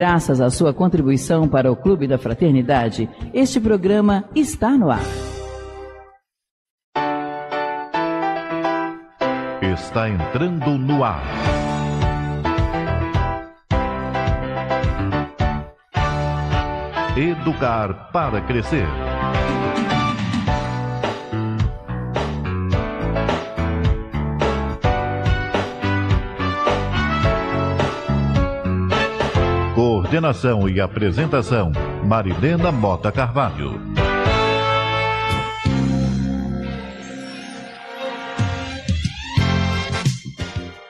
Graças à sua contribuição para o Clube da Fraternidade, este programa está no ar. Está entrando no ar. Educar para crescer. Coordenação e apresentação, Marilena Mota Carvalho.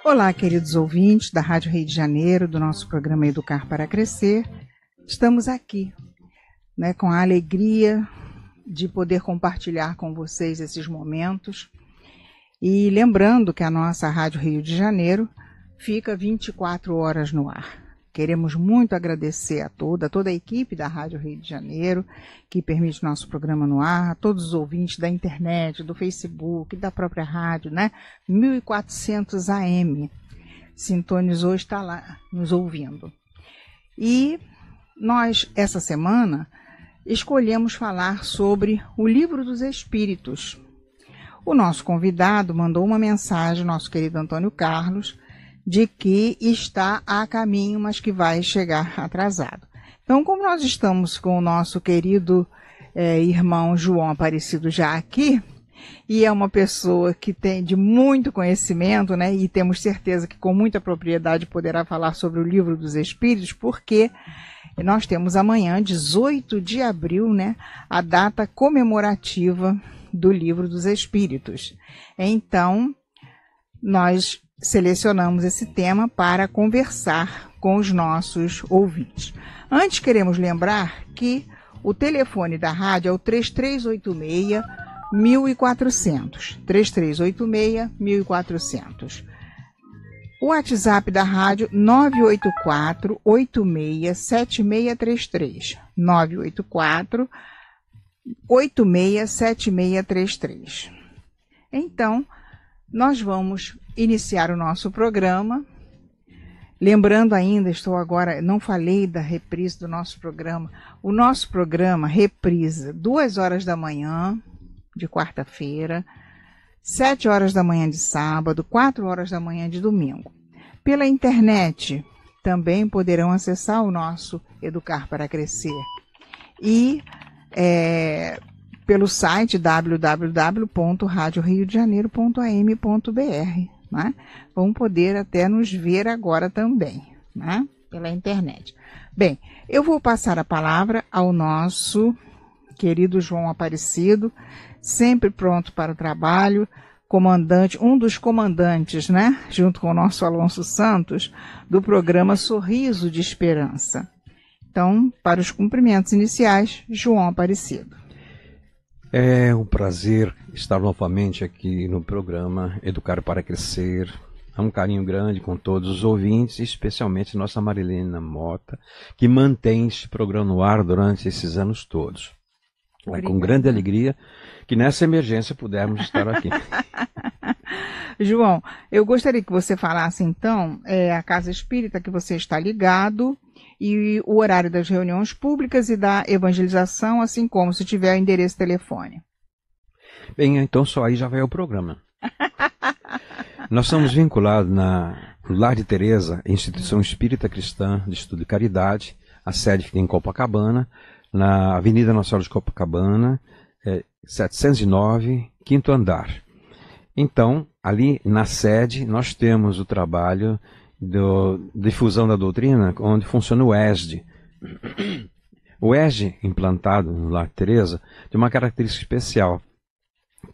Olá, queridos ouvintes da Rádio Rio de Janeiro, do nosso programa Educar para Crescer. Estamos aqui né, com a alegria de poder compartilhar com vocês esses momentos. E lembrando que a nossa Rádio Rio de Janeiro fica 24 horas no ar. Queremos muito agradecer a toda, a toda a equipe da Rádio Rio de Janeiro, que permite nosso programa no ar, a todos os ouvintes da internet, do Facebook, da própria rádio, né? 1400 AM sintonizou, está lá nos ouvindo. E nós, essa semana, escolhemos falar sobre o Livro dos Espíritos. O nosso convidado mandou uma mensagem, nosso querido Antônio Carlos, de que está a caminho, mas que vai chegar atrasado. Então, como nós estamos com o nosso querido é, irmão João Aparecido já aqui, e é uma pessoa que tem de muito conhecimento, né? E temos certeza que com muita propriedade poderá falar sobre o livro dos Espíritos, porque nós temos amanhã, 18 de abril, né, a data comemorativa do livro dos Espíritos. Então, nós selecionamos esse tema para conversar com os nossos ouvintes. Antes, queremos lembrar que o telefone da rádio é o 3386 1400. 3386 1400. O WhatsApp da rádio 984 867633. 984 867633. Então, nós vamos iniciar o nosso programa. Lembrando ainda, estou agora, não falei da reprise do nosso programa. O nosso programa reprisa duas horas da manhã de quarta-feira, sete horas da manhã de sábado, quatro horas da manhã de domingo. Pela internet também poderão acessar o nosso Educar para Crescer. E é, pelo site www.radioriodejaneiro.am.br né? Vão poder até nos ver agora também, né? Pela internet. Bem, eu vou passar a palavra ao nosso querido João Aparecido, sempre pronto para o trabalho, comandante, um dos comandantes, né, junto com o nosso Alonso Santos, do programa Sorriso de Esperança. Então, para os cumprimentos iniciais, João Aparecido. É um prazer estar novamente aqui no programa Educar para Crescer. É um carinho grande com todos os ouvintes, especialmente nossa Marilena Mota, que mantém este programa no ar durante esses anos todos. É com grande alegria que nessa emergência pudermos estar aqui. João, eu gostaria que você falasse então é, a Casa Espírita que você está ligado e o horário das reuniões públicas e da evangelização, assim como se tiver endereço telefônico. Bem, então só aí já vai o programa. Nós estamos vinculados na Lar de Teresa, Instituição Espírita Cristã de Estudo e Caridade. A sede fica em Copacabana, na Avenida Nacional de Copacabana, é, 709, quinto andar. Então, ali na sede, nós temos o trabalho de difusão da doutrina, onde funciona o ESD. O ESD implantado no Lar Teresa tem uma característica especial.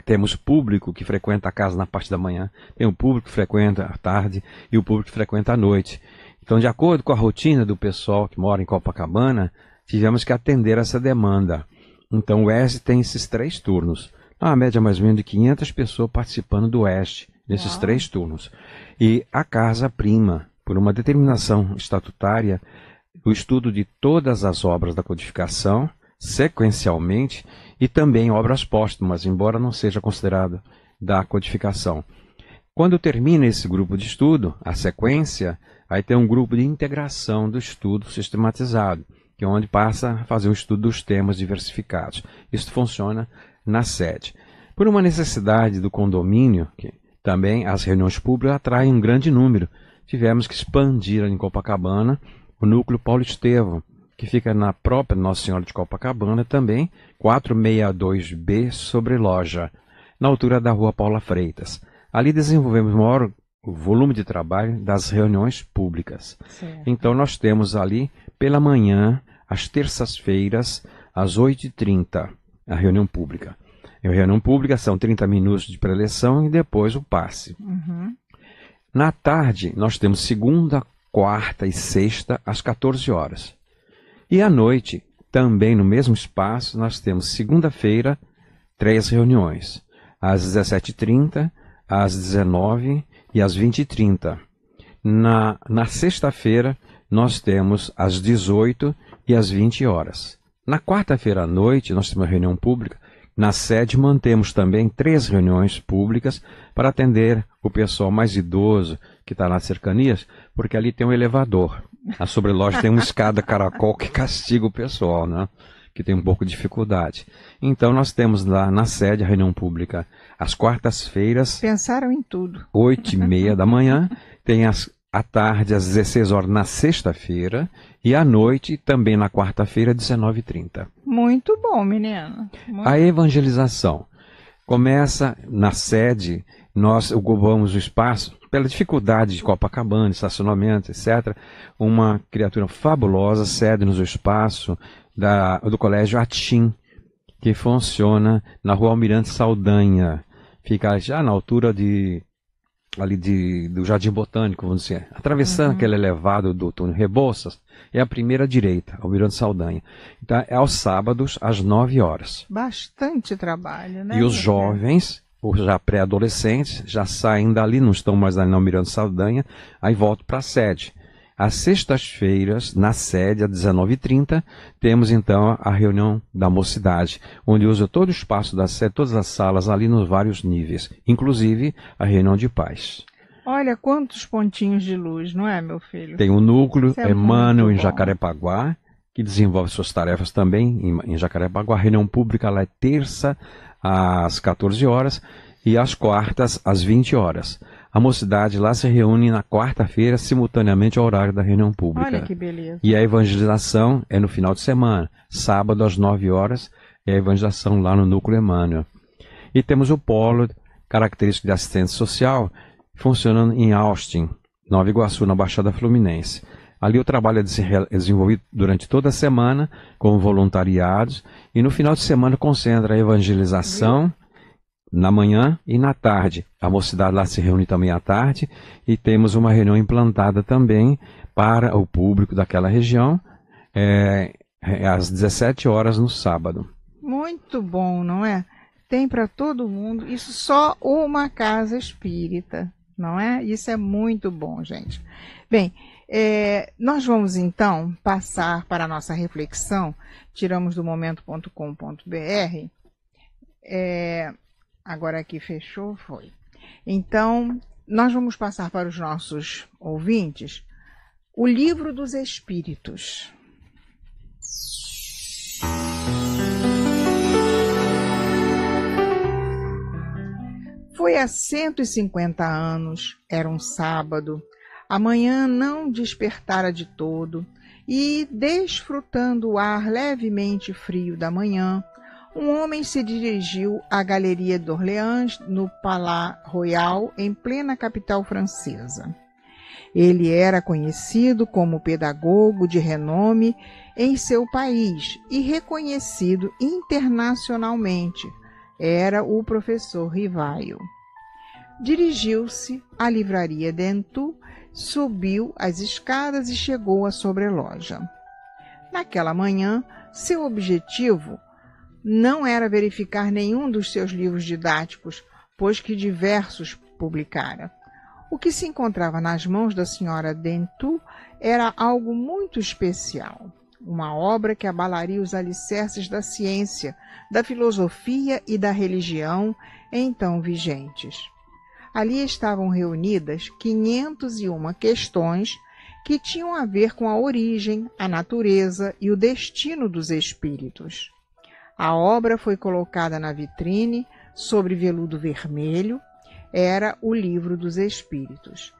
Temos público que frequenta a casa na parte da manhã, tem o público que frequenta à tarde e o público que frequenta à noite. Então, de acordo com a rotina do pessoal que mora em Copacabana, tivemos que atender essa demanda. Então, o Oeste tem esses três turnos. Uma então, média é mais ou menos de 500 pessoas participando do Oeste, nesses Uau. três turnos. E a Casa Prima, por uma determinação estatutária, o estudo de todas as obras da codificação, sequencialmente, e também obras póstumas, embora não seja considerado da codificação. Quando termina esse grupo de estudo, a sequência, aí tem um grupo de integração do estudo sistematizado, que é onde passa a fazer o estudo dos temas diversificados. Isso funciona na sede. Por uma necessidade do condomínio, que também as reuniões públicas atraem um grande número, tivemos que expandir em Copacabana o núcleo Paulo Estevão, que fica na própria Nossa Senhora de Copacabana, também 462B sobre loja, na altura da Rua Paula Freitas. Ali desenvolvemos o maior volume de trabalho das reuniões públicas. Certo. Então nós temos ali pela manhã, às terças-feiras, às 8h30, a reunião pública. A reunião pública são 30 minutos de preleção e depois o passe. Uhum. Na tarde, nós temos segunda, quarta e sexta, às 14 horas. E à noite, também no mesmo espaço, nós temos segunda-feira, três reuniões, às 17h30, às 19h e às 20h30. Na, na sexta-feira, nós temos às 18 e às 20 horas. Na quarta-feira à noite, nós temos uma reunião pública. Na sede, mantemos também três reuniões públicas para atender o pessoal mais idoso que está nas cercanias, porque ali tem um elevador. A sobreloja tem uma escada caracol que castiga o pessoal, né? Que tem um pouco de dificuldade. Então nós temos lá na sede a reunião pública às quartas-feiras. Pensaram em tudo. Oito e meia da manhã. Tem as, à tarde às 16 horas na sexta-feira e à noite também na quarta-feira 19h30. Muito bom, menino. Muito... A evangelização começa na sede nós ocupamos o espaço, pela dificuldade de Copacabana, estacionamento, etc. Uma criatura fabulosa cede-nos o espaço da, do Colégio Atim, que funciona na rua Almirante Saldanha. Fica já na altura de ali de, do Jardim Botânico, vamos dizer, atravessando uhum. aquele elevado do túnel Rebouças, é a primeira direita, Almirante Saldanha. Então, é aos sábados, às 9 horas. Bastante trabalho, né? E os jovens por já pré-adolescentes, já saem dali, não estão mais ali na Almirante Saldanha, aí volto para a sede. Às sextas-feiras, na sede, às 19h30, temos então a reunião da mocidade, onde usa todo o espaço da sede, todas as salas ali nos vários níveis, inclusive a reunião de paz. Olha quantos pontinhos de luz, não é, meu filho? Tem o um núcleo, é Emmanuel em Jacarepaguá, que desenvolve suas tarefas também em, em Jacarepaguá. A reunião pública lá é terça às 14 horas e às quartas às 20 horas. A mocidade lá se reúne na quarta-feira, simultaneamente ao horário da reunião pública. Olha que beleza. E a evangelização é no final de semana, sábado às 9 horas, é a evangelização lá no Núcleo Emmanuel. E temos o polo característico de assistência social, funcionando em Austin, Nova Iguaçu, na Baixada Fluminense. Ali o trabalho é, é desenvolvido durante toda a semana, com voluntariados, e no final de semana concentra a evangelização na manhã e na tarde. A mocidade lá se reúne também à tarde e temos uma reunião implantada também para o público daquela região é, é às 17 horas no sábado. Muito bom, não é? Tem para todo mundo, isso só uma casa espírita, não é? Isso é muito bom, gente. Bem, é, nós vamos então passar para a nossa reflexão, tiramos do momento.com.br. É, agora aqui fechou, foi. Então, nós vamos passar para os nossos ouvintes o livro dos Espíritos. Foi há 150 anos, era um sábado, Amanhã não despertara de todo, e, desfrutando o ar levemente frio da manhã, um homem se dirigiu à Galeria d'Orléans no Palais Royal, em plena capital francesa. Ele era conhecido como pedagogo de renome em seu país e reconhecido internacionalmente. Era o professor Rivaio. Dirigiu-se à livraria Dentu subiu as escadas e chegou à sobreloja. Naquela manhã, seu objetivo não era verificar nenhum dos seus livros didáticos, pois que diversos publicara. O que se encontrava nas mãos da senhora Dentu era algo muito especial, uma obra que abalaria os alicerces da ciência, da filosofia e da religião então vigentes. Ali estavam reunidas 501 questões que tinham a ver com a origem, a natureza e o destino dos espíritos. A obra foi colocada na vitrine sobre veludo vermelho, era o Livro dos Espíritos.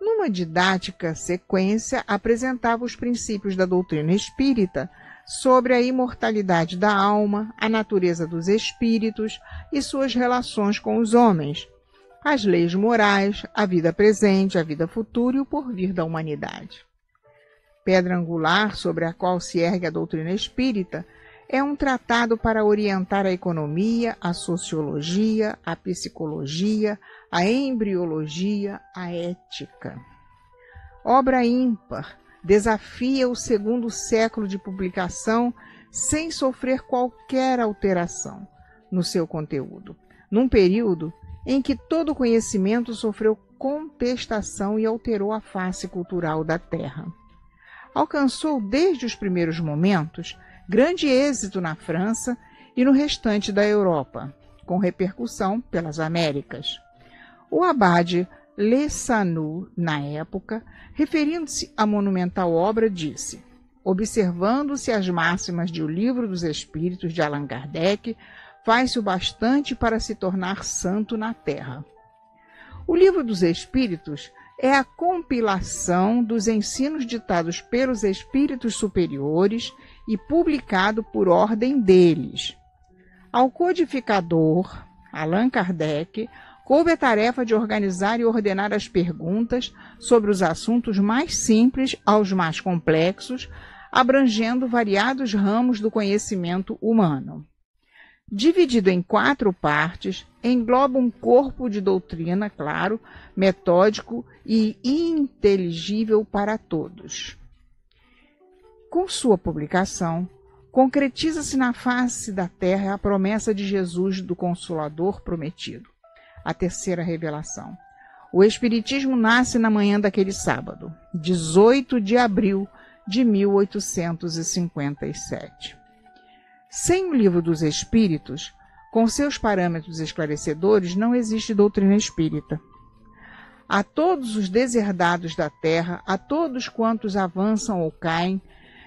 Numa didática sequência, apresentava os princípios da doutrina espírita sobre a imortalidade da alma, a natureza dos espíritos e suas relações com os homens, as leis morais, a vida presente, a vida futura e o porvir da humanidade. Pedra angular sobre a qual se ergue a doutrina espírita é um tratado para orientar a economia, a sociologia, a psicologia, a embriologia, a ética. Obra ímpar, desafia o segundo século de publicação sem sofrer qualquer alteração no seu conteúdo, num período em que todo conhecimento sofreu contestação e alterou a face cultural da Terra. Alcançou desde os primeiros momentos grande êxito na França e no restante da Europa, com repercussão pelas Américas. O abade Lessanu, na época, referindo-se à monumental obra, disse: Observando-se as máximas de O Livro dos Espíritos de Allan Kardec, faz o bastante para se tornar santo na terra. O Livro dos Espíritos é a compilação dos ensinos ditados pelos espíritos superiores e publicado por ordem deles. Ao codificador, Allan Kardec, coube a tarefa de organizar e ordenar as perguntas sobre os assuntos mais simples aos mais complexos, abrangendo variados ramos do conhecimento humano dividido em quatro partes, engloba um corpo de doutrina, claro, metódico e inteligível para todos. Com sua publicação, concretiza-se na face da terra a promessa de Jesus do Consolador prometido, a terceira revelação. O Espiritismo nasce na manhã daquele sábado, 18 de abril de 1857. Sem o livro dos Espíritos, com seus parâmetros esclarecedores, não existe doutrina espírita. A todos os deserdados da terra, a todos quantos avançam ou caem,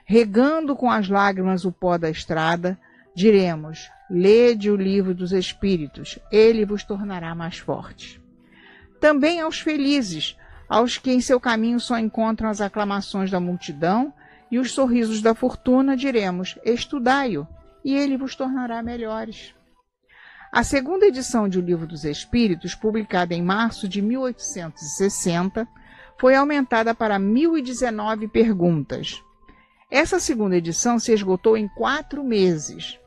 regando com as lágrimas o pó da estrada, diremos: Lede o livro dos Espíritos, ele vos tornará mais fortes. Também aos felizes, aos que em seu caminho só encontram as aclamações da multidão e os sorrisos da fortuna, diremos: Estudai-o, e ele vos tornará melhores. A segunda edição de O Livro dos Espíritos, publicada em março de 1860, foi aumentada para 1.019 perguntas. Essa segunda edição se esgotou em quatro meses.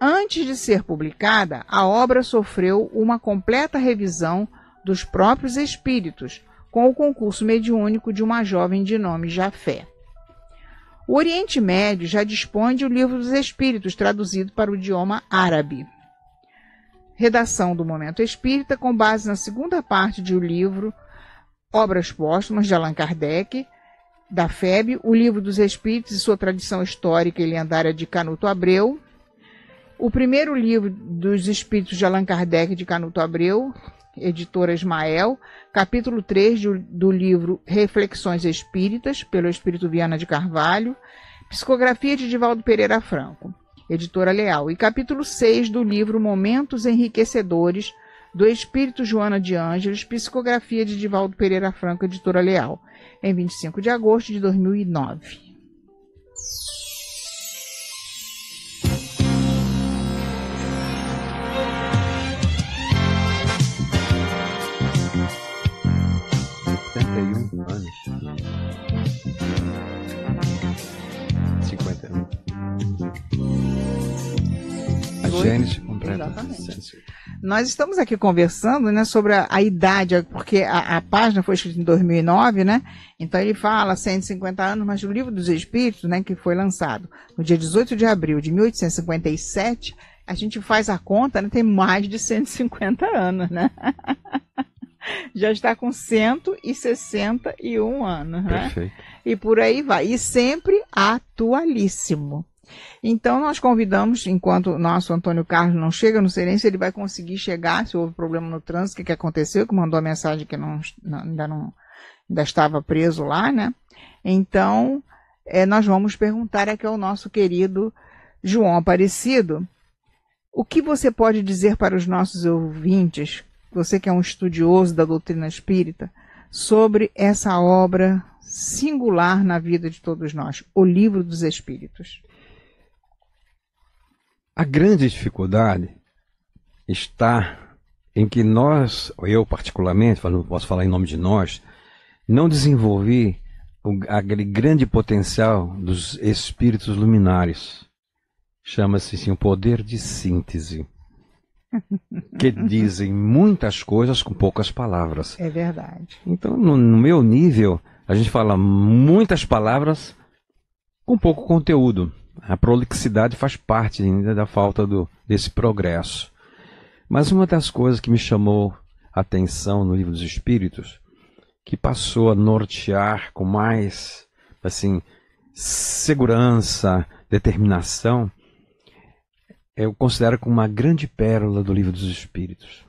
Antes de ser publicada, a obra sofreu uma completa revisão dos próprios espíritos, com o concurso mediúnico de uma jovem de nome Jafé. O Oriente Médio já dispõe de O Livro dos Espíritos, traduzido para o idioma árabe. Redação do Momento Espírita, com base na segunda parte de O Livro Obras Póstumas, de Allan Kardec, da FEB, O Livro dos Espíritos e Sua Tradição Histórica e Lendária, de Canuto Abreu, o primeiro livro dos Espíritos de Allan Kardec, de Canuto Abreu, editora Ismael, capítulo 3 do, do livro Reflexões Espíritas, pelo Espírito Viana de Carvalho, psicografia de Divaldo Pereira Franco, editora Leal, e capítulo 6 do livro Momentos Enriquecedores, do Espírito Joana de Ângeles, psicografia de Divaldo Pereira Franco, editora Leal, em 25 de agosto de 2009. Gênesis completa. Exatamente. Nós estamos aqui conversando né, sobre a, a idade, porque a, a, página foi escrita em 2009, né? Então ele fala 150 anos, mas o Livro dos Espíritos, né, que foi lançado no dia 18 de abril de 1857, a gente faz a conta, né, tem mais de 150 anos, né? já está com 161 anos, né? Perfeito. E por aí vai. E sempre atualíssimo. Então, nós convidamos, enquanto nosso Antônio Carlos não chega, no sei ele vai conseguir chegar, se houve problema no trânsito, o que, que aconteceu, que mandou a mensagem que não, não, ainda, não, ainda estava preso lá, né? Então, é, nós vamos perguntar aqui ao nosso querido João Aparecido, o que você pode dizer para os nossos ouvintes, você que é um estudioso da doutrina espírita, sobre essa obra singular na vida de todos nós, o Livro dos Espíritos? A grande dificuldade está em que nós, eu particularmente, não posso falar em nome de nós, não desenvolvi aquele grande potencial dos espíritos luminares. Chama-se sim o poder de síntese. que dizem muitas coisas com poucas palavras. É verdade. Então, no, no meu nível, a gente fala muitas palavras com pouco conteúdo. A prolixidade faz parte ainda da falta do, desse progresso. Mas uma das coisas que me chamou a atenção no livro dos Espíritos, que passou a nortear com mais assim segurança, determinação, é, eu considero como uma grande pérola do livro dos Espíritos.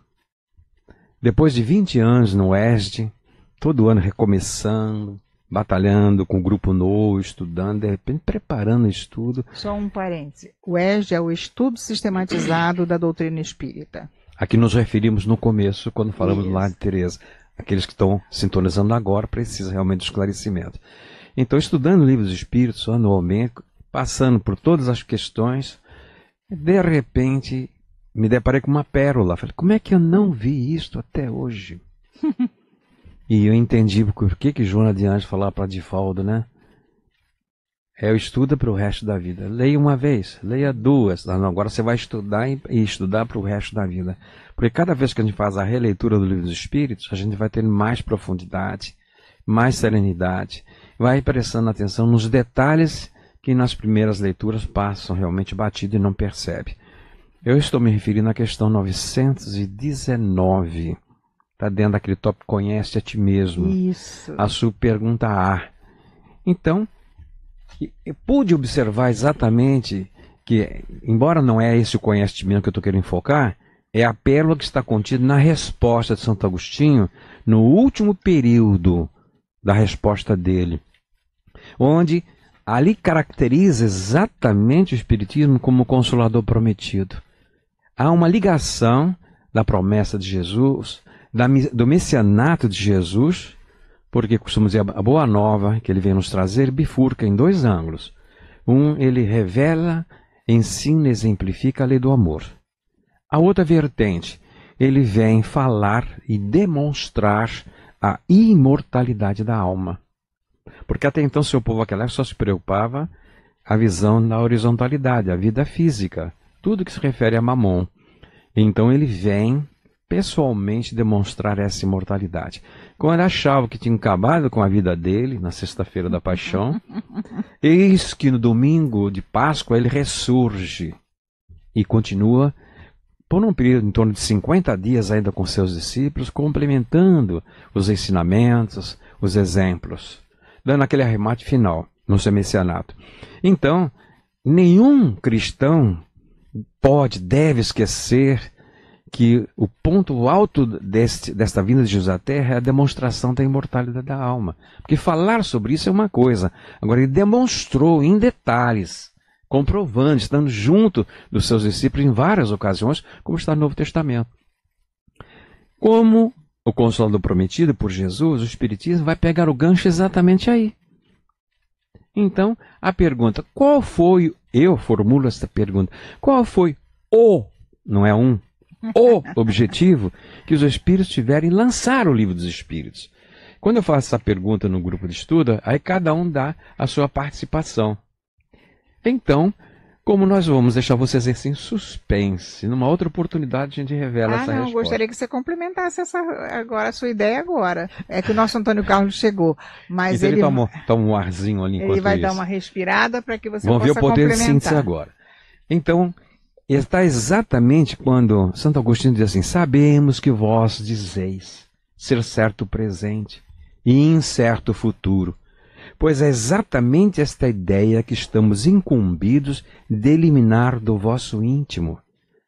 Depois de 20 anos no Oeste, todo ano recomeçando, batalhando com o grupo novo, estudando, de repente preparando estudo. Só um parêntese. O ESG é o estudo sistematizado da doutrina espírita. Aqui nos referimos no começo, quando falamos Isso. lá de Teresa. Aqueles que estão sintonizando agora precisam realmente de esclarecimento. Então, estudando livros espíritos anualmente, passando por todas as questões, de repente me deparei com uma pérola. Falei, como é que eu não vi isto até hoje? E eu entendi por que que Joana de Anjos falava para Divaldo, né? É, estuda para o resto da vida. Leia uma vez, leia duas. Ah, não, agora você vai estudar e estudar para o resto da vida. Porque cada vez que a gente faz a releitura do Livro dos Espíritos, a gente vai tendo mais profundidade, mais serenidade, vai prestando atenção nos detalhes que nas primeiras leituras passam realmente batido e não percebe. Eu estou me referindo à questão 919. Está dentro daquele tópico conhece a ti mesmo. Isso. A pergunta A. Então, pude observar exatamente que, embora não é esse o conhecimento que eu estou querendo enfocar, é a pérola que está contida na resposta de Santo Agostinho, no último período da resposta dele, onde ali caracteriza exatamente o Espiritismo como o consolador prometido. Há uma ligação da promessa de Jesus da, do messianato de Jesus, porque costumamos dizer a boa nova que ele vem nos trazer bifurca em dois ângulos. Um, ele revela, ensina, exemplifica a lei do amor. A outra vertente, ele vem falar e demonstrar a imortalidade da alma. Porque até então seu povo aquela só se preocupava a visão da horizontalidade, a vida física, tudo que se refere a Mamon. Então ele vem pessoalmente demonstrar essa imortalidade. Quando ele achava que tinha acabado com a vida dele, na sexta-feira da paixão, eis que no domingo de Páscoa ele ressurge e continua por um período em torno de 50 dias ainda com seus discípulos, complementando os ensinamentos, os exemplos, dando aquele arremate final no seu messianato. Então, nenhum cristão pode, deve esquecer que o ponto alto deste, desta vinda de Jesus à Terra é a demonstração da imortalidade da alma. Porque falar sobre isso é uma coisa. Agora, ele demonstrou em detalhes, comprovando, estando junto dos seus discípulos em várias ocasiões, como está no Novo Testamento. Como o consolador prometido por Jesus, o Espiritismo vai pegar o gancho exatamente aí. Então, a pergunta, qual foi, eu formulo esta pergunta, qual foi o, não é um, o objetivo que os espíritos tiverem em lançar o livro dos espíritos. Quando eu faço essa pergunta no grupo de estudo, aí cada um dá a sua participação. Então, como nós vamos deixar vocês assim em suspense, numa outra oportunidade a gente revela ah, essa não, resposta. Eu gostaria que você complementasse essa, agora a sua ideia agora. É que o nosso Antônio Carlos chegou, mas então ele, ele toma, toma, um arzinho ali enquanto Ele vai isso. dar uma respirada para que você Vamos possa ver o poder de síntese agora. Então, e está exatamente quando Santo Agostinho diz assim: Sabemos que vós dizeis ser certo o presente e incerto o futuro, pois é exatamente esta ideia que estamos incumbidos de eliminar do vosso íntimo,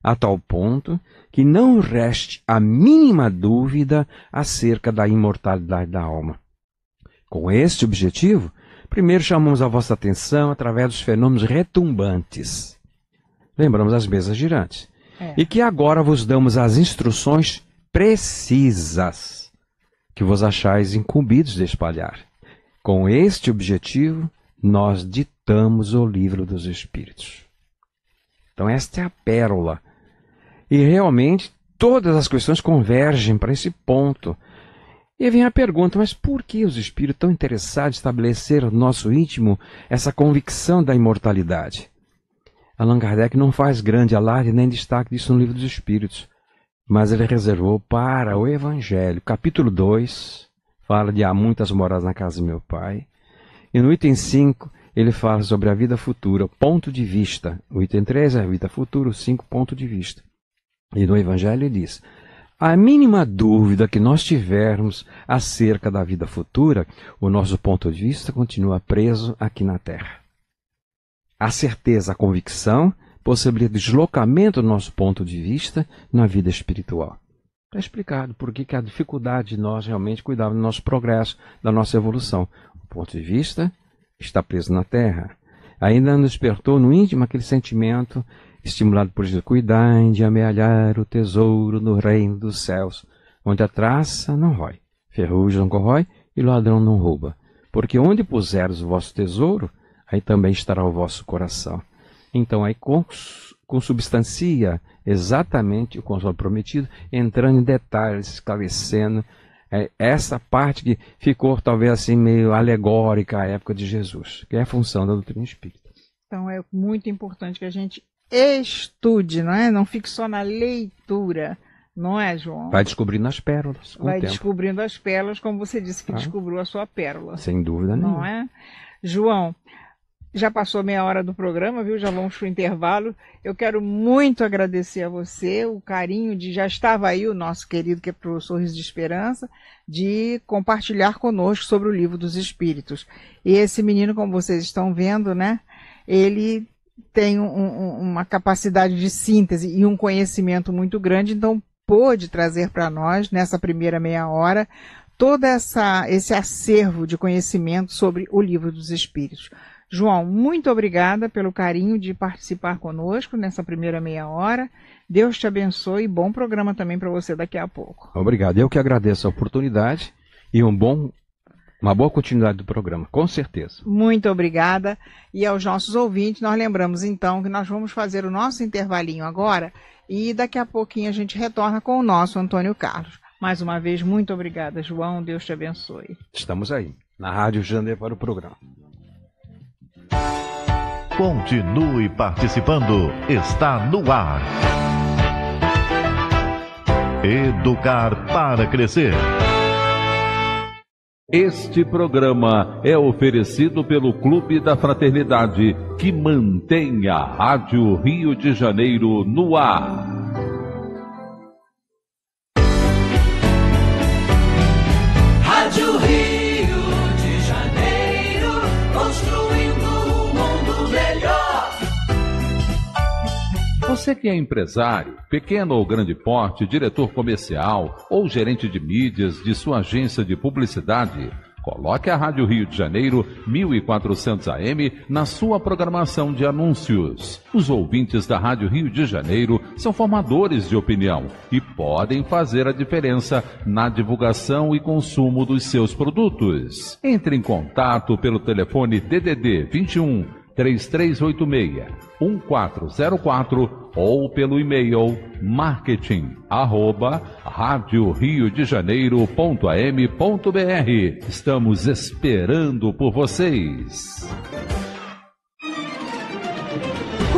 a tal ponto que não reste a mínima dúvida acerca da imortalidade da alma. Com este objetivo, primeiro chamamos a vossa atenção através dos fenômenos retumbantes lembramos as mesas girantes. É. E que agora vos damos as instruções precisas que vos achais incumbidos de espalhar. Com este objetivo, nós ditamos o livro dos Espíritos. Então, esta é a pérola. E realmente, todas as questões convergem para esse ponto. E vem a pergunta: mas por que os espíritos tão interessados em estabelecer no nosso íntimo essa convicção da imortalidade? Allan Kardec não faz grande alarde nem destaque disso no Livro dos Espíritos, mas ele reservou para o Evangelho. Capítulo 2 fala de há muitas moradas na casa de meu pai. E no item 5 ele fala sobre a vida futura, ponto de vista. O item 3 é a vida futura, o 5, ponto de vista. E no Evangelho ele diz: a mínima dúvida que nós tivermos acerca da vida futura, o nosso ponto de vista continua preso aqui na Terra a certeza, a convicção, possibilita deslocamento do nosso ponto de vista na vida espiritual. Está explicado por que, que a dificuldade de nós realmente cuidarmos do nosso progresso, da nossa evolução. O ponto de vista está preso na terra. Ainda nos despertou no íntimo aquele sentimento estimulado por Jesus, cuidar de amealhar o tesouro no reino dos céus, onde a traça não rói, ferrugem não corrói e ladrão não rouba. Porque onde puseres o vosso tesouro, aí também estará o vosso coração. Então, aí consubstancia exatamente o consolo prometido, entrando em detalhes, esclarecendo é, essa parte que ficou talvez assim meio alegórica à época de Jesus, que é a função da doutrina espírita. Então, é muito importante que a gente estude, não é? Não fique só na leitura. Não é, João? Vai descobrindo as pérolas. Vai descobrindo as pérolas, como você disse que ah, descobriu a sua pérola. Sem dúvida nenhuma. Não é? João, já passou meia hora do programa, viu? Já vamos para o intervalo. Eu quero muito agradecer a você o carinho de já estava aí o nosso querido que é professor Riz de Esperança, de compartilhar conosco sobre o livro dos Espíritos. E esse menino, como vocês estão vendo, né? Ele tem um, um, uma capacidade de síntese e um conhecimento muito grande, então pôde trazer para nós nessa primeira meia hora todo essa, esse acervo de conhecimento sobre o livro dos Espíritos. João, muito obrigada pelo carinho de participar conosco nessa primeira meia hora. Deus te abençoe e bom programa também para você daqui a pouco. Obrigado. Eu que agradeço a oportunidade e um bom uma boa continuidade do programa, com certeza. Muito obrigada. E aos nossos ouvintes, nós lembramos então que nós vamos fazer o nosso intervalinho agora e daqui a pouquinho a gente retorna com o nosso Antônio Carlos. Mais uma vez, muito obrigada, João. Deus te abençoe. Estamos aí, na Rádio Jander para o programa. Continue participando. Está no ar. Educar para crescer. Este programa é oferecido pelo Clube da Fraternidade, que mantém a Rádio Rio de Janeiro no ar. Você que é empresário, pequeno ou grande porte, diretor comercial ou gerente de mídias de sua agência de publicidade, coloque a Rádio Rio de Janeiro 1400 AM na sua programação de anúncios. Os ouvintes da Rádio Rio de Janeiro são formadores de opinião e podem fazer a diferença na divulgação e consumo dos seus produtos. Entre em contato pelo telefone DDD 21 3386 1404 ou pelo e-mail marketing arroba rádio Rio de Janeiro.am.br. Estamos esperando por vocês.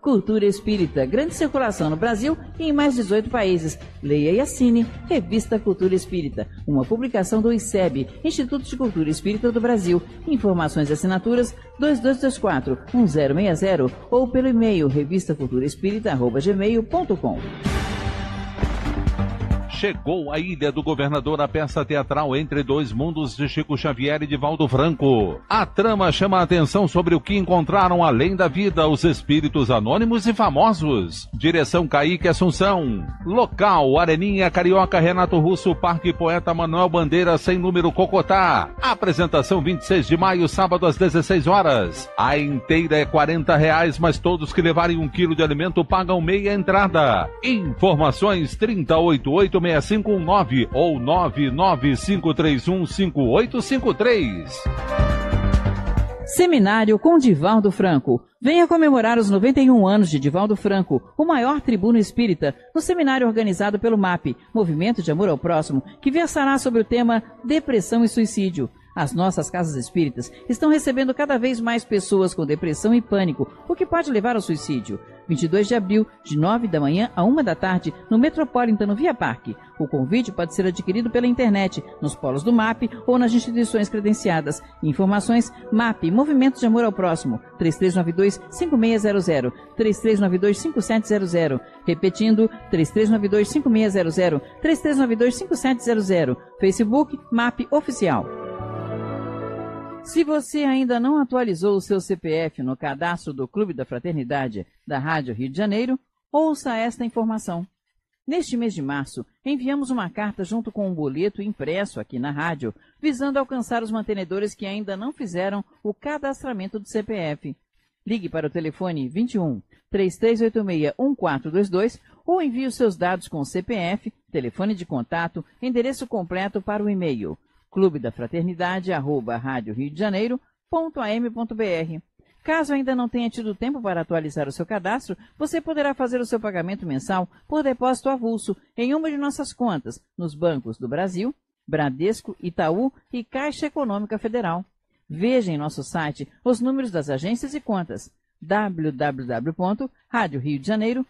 Cultura Espírita, grande circulação no Brasil e em mais 18 países. Leia e assine Revista Cultura Espírita, uma publicação do ICEB, Instituto de Cultura Espírita do Brasil. Informações e assinaturas 2224 1060 ou pelo e-mail revistaculturaespírita.gmail.com. Chegou a Ilha do Governador, a peça teatral Entre Dois Mundos de Chico Xavier e de Valdo Franco. A trama chama a atenção sobre o que encontraram além da vida os espíritos anônimos e famosos. Direção Caíque Assunção. Local Areninha Carioca Renato Russo, Parque Poeta Manuel Bandeira, sem número Cocotá. Apresentação 26 de maio, sábado às 16 horas. A inteira é 40 reais, mas todos que levarem um quilo de alimento pagam meia entrada. Informações 3088 3561-6519 ou 995315853. Seminário com Divaldo Franco. Venha comemorar os 91 anos de Divaldo Franco, o maior tribuno espírita, no seminário organizado pelo MAP, Movimento de Amor ao Próximo, que versará sobre o tema Depressão e Suicídio. As nossas casas espíritas estão recebendo cada vez mais pessoas com depressão e pânico, o que pode levar ao suicídio. 22 de abril, de 9 da manhã a 1 da tarde, no Metropolitano Via Parque. O convite pode ser adquirido pela internet, nos polos do MAP ou nas instituições credenciadas. Informações MAP, Movimento de Amor ao Próximo, 3392-5600, 3392-5700. Repetindo, 3392-5600, 3392-5700. Facebook MAP Oficial. Se você ainda não atualizou o seu CPF no cadastro do Clube da Fraternidade da Rádio Rio de Janeiro, ouça esta informação. Neste mês de março, enviamos uma carta junto com um boleto impresso aqui na rádio, visando alcançar os mantenedores que ainda não fizeram o cadastramento do CPF. Ligue para o telefone 21 3386 1422 ou envie os seus dados com CPF, telefone de contato, endereço completo para o e-mail clube da fraternidade, arroba rádio Rio de Janeiro, ponto Caso ainda não tenha tido tempo para atualizar o seu cadastro, você poderá fazer o seu pagamento mensal por depósito avulso em uma de nossas contas, nos bancos do Brasil, Bradesco, Itaú e Caixa Econômica Federal. Veja em nosso site os números das agências e contas www.radioriodejaneiro.am.br.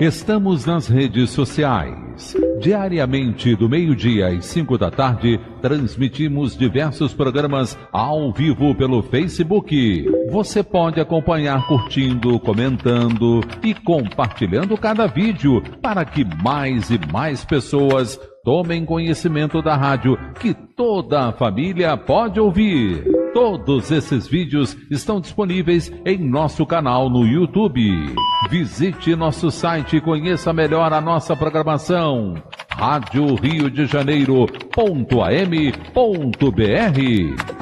Estamos nas redes sociais. Diariamente, do meio-dia às cinco da tarde, transmitimos diversos programas ao vivo pelo Facebook. Você pode acompanhar curtindo, comentando e compartilhando cada vídeo para que mais e mais pessoas tomem conhecimento da rádio que toda a família pode ouvir. Todos esses vídeos estão disponíveis em nosso canal no YouTube. Visite nosso site e conheça melhor a nossa programação. Rádio Rio de Janeiro.am.br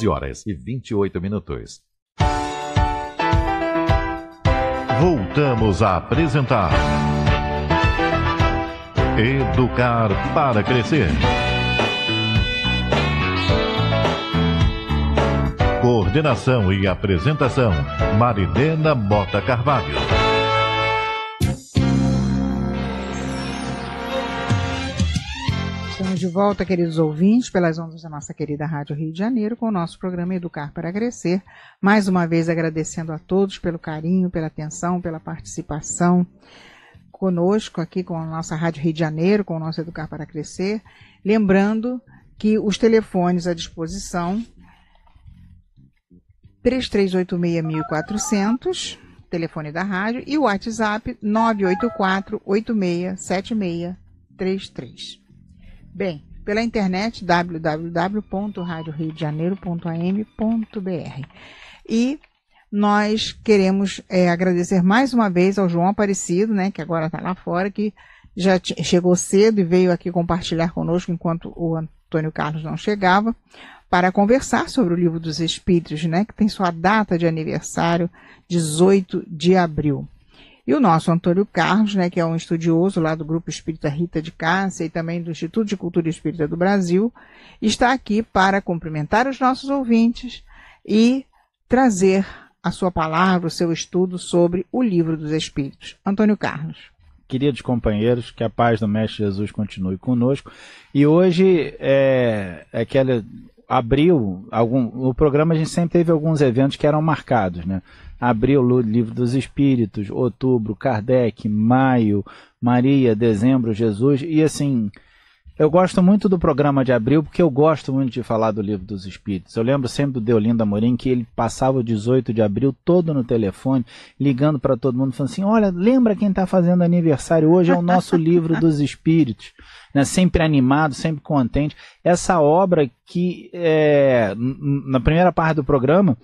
15 horas e 28 minutos. Voltamos a apresentar Educar para Crescer. Coordenação e apresentação Marilena Bota Carvalho. Estamos de volta, queridos ouvintes, pelas ondas da nossa querida Rádio Rio de Janeiro, com o nosso programa Educar para Crescer. Mais uma vez agradecendo a todos pelo carinho, pela atenção, pela participação conosco aqui com a nossa Rádio Rio de Janeiro, com o nosso Educar para Crescer. Lembrando que os telefones à disposição 3386-1400, telefone da rádio, e o WhatsApp 984 867633. Bem, pela internet www.radioriodejaneiro.am.br. E nós queremos é, agradecer mais uma vez ao João Aparecido, né, que agora está lá fora, que já chegou cedo e veio aqui compartilhar conosco enquanto o Antônio Carlos não chegava, para conversar sobre o Livro dos Espíritos, né, que tem sua data de aniversário, 18 de abril. E o nosso Antônio Carlos, né, que é um estudioso lá do Grupo Espírita Rita de Cássia e também do Instituto de Cultura Espírita do Brasil, está aqui para cumprimentar os nossos ouvintes e trazer a sua palavra, o seu estudo sobre o Livro dos Espíritos. Antônio Carlos. Queridos companheiros, que a paz do Mestre Jesus continue conosco. E hoje é, é abril algum o programa a gente sempre teve alguns eventos que eram marcados, né? abril, Livro dos Espíritos, outubro, Kardec, maio, Maria, dezembro, Jesus, e assim. Eu gosto muito do programa de abril porque eu gosto muito de falar do Livro dos Espíritos. Eu lembro sempre do Deolindo Amorim que ele passava o 18 de abril todo no telefone, ligando para todo mundo, falando assim: Olha, lembra quem está fazendo aniversário hoje? É o nosso Livro dos Espíritos. Né? Sempre animado, sempre contente. Essa obra que, é, na primeira parte do programa,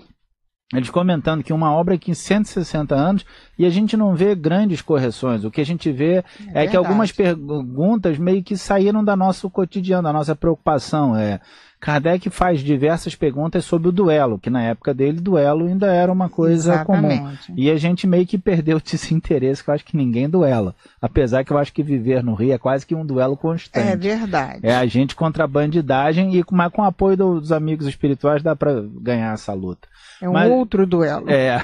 eles comentando que uma obra que em 160 anos e a gente não vê grandes correções. O que a gente vê é, é que algumas perguntas meio que saíram do nosso cotidiano, da nossa preocupação. É, Kardec faz diversas perguntas sobre o duelo, que na época dele duelo ainda era uma coisa Exatamente. comum. E a gente meio que perdeu esse interesse, que eu acho que ninguém duela. Apesar que eu acho que viver no Rio é quase que um duelo constante. É verdade. É a gente contra a bandidagem e com, mas com o apoio dos amigos espirituais dá para ganhar essa luta. É um mas, outro duelo. É.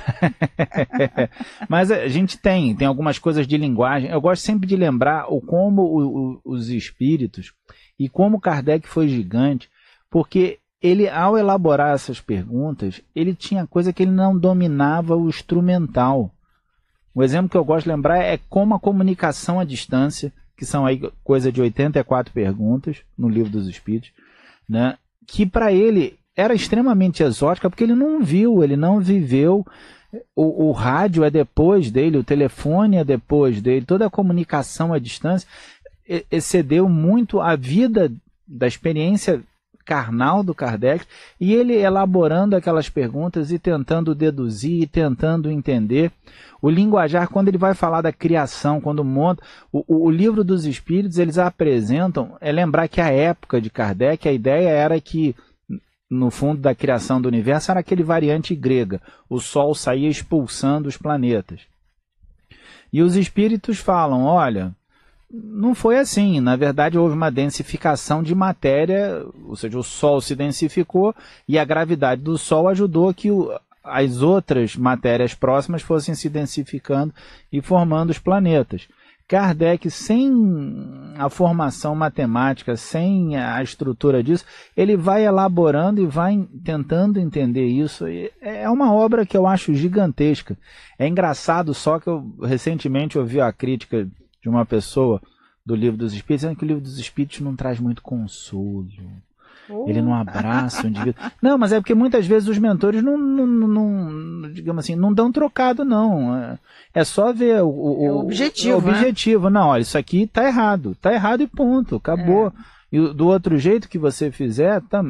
mas a gente tem, tem algumas coisas de linguagem. Eu gosto sempre de lembrar o como o, o, os espíritos e como Kardec foi gigante porque ele, ao elaborar essas perguntas, ele tinha coisa que ele não dominava o instrumental. Um exemplo que eu gosto de lembrar é como a comunicação à distância, que são aí coisa de 84 perguntas no livro dos Espíritos, né? que para ele era extremamente exótica, porque ele não viu, ele não viveu. O, o rádio é depois dele, o telefone é depois dele, toda a comunicação à distância excedeu muito a vida da experiência carnal do Kardec e ele elaborando aquelas perguntas e tentando deduzir e tentando entender. O linguajar, quando ele vai falar da criação, quando monta. O, o, o livro dos espíritos, eles apresentam. É lembrar que a época de Kardec, a ideia era que no fundo da criação do universo era aquele variante grega. O Sol saía expulsando os planetas. E os espíritos falam: olha, não foi assim. Na verdade, houve uma densificação de matéria, ou seja, o Sol se densificou e a gravidade do Sol ajudou que o, as outras matérias próximas fossem se densificando e formando os planetas. Kardec, sem a formação matemática, sem a estrutura disso, ele vai elaborando e vai tentando entender isso. é uma obra que eu acho gigantesca. É engraçado só que eu recentemente ouvi a crítica de uma pessoa do Livro dos Espíritos, dizendo que o Livro dos Espíritos não traz muito consolo. Ele não oh. abraça o indivíduo. Não, mas é porque muitas vezes os mentores não, não, não digamos assim, não dão trocado, não. É, é só ver o, o, é o objetivo. O né? objetivo. Né? Não, olha, isso aqui tá errado. Tá errado e ponto. Acabou. É. E do outro jeito que você fizer, tá,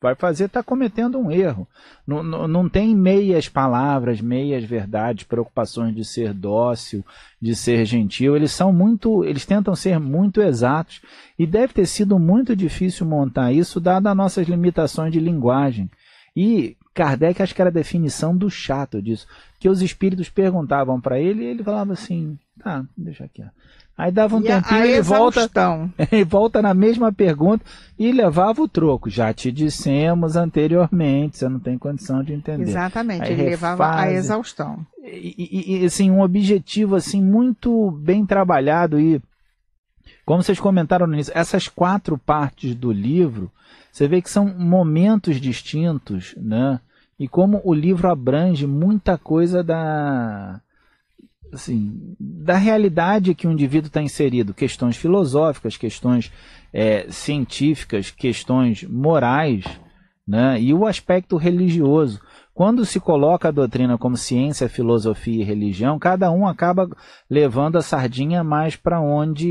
vai fazer está cometendo um erro. Não, não, não tem meias palavras, meias verdades, preocupações de ser dócil, de ser gentil. Eles são muito, eles tentam ser muito exatos e deve ter sido muito difícil montar isso dada as nossas limitações de linguagem. E Kardec acho que era a definição do chato disso, que os espíritos perguntavam para ele e ele falava assim: Tá, deixa aqui. Ó. Aí dava um e tempinho e é volta, e volta na mesma pergunta e levava o troco. Já te dissemos anteriormente, você não tem condição de entender. Exatamente, Aí ele refaz, levava a exaustão. E, e, assim, um objetivo assim muito bem trabalhado e como vocês comentaram no início, essas quatro partes do livro, você vê que são momentos distintos, né? E como o livro abrange muita coisa da assim, da realidade que o indivíduo está inserido, questões filosóficas, questões é, científicas, questões morais, né? e o aspecto religioso. Quando se coloca a doutrina como ciência, filosofia e religião, cada um acaba levando a sardinha mais para onde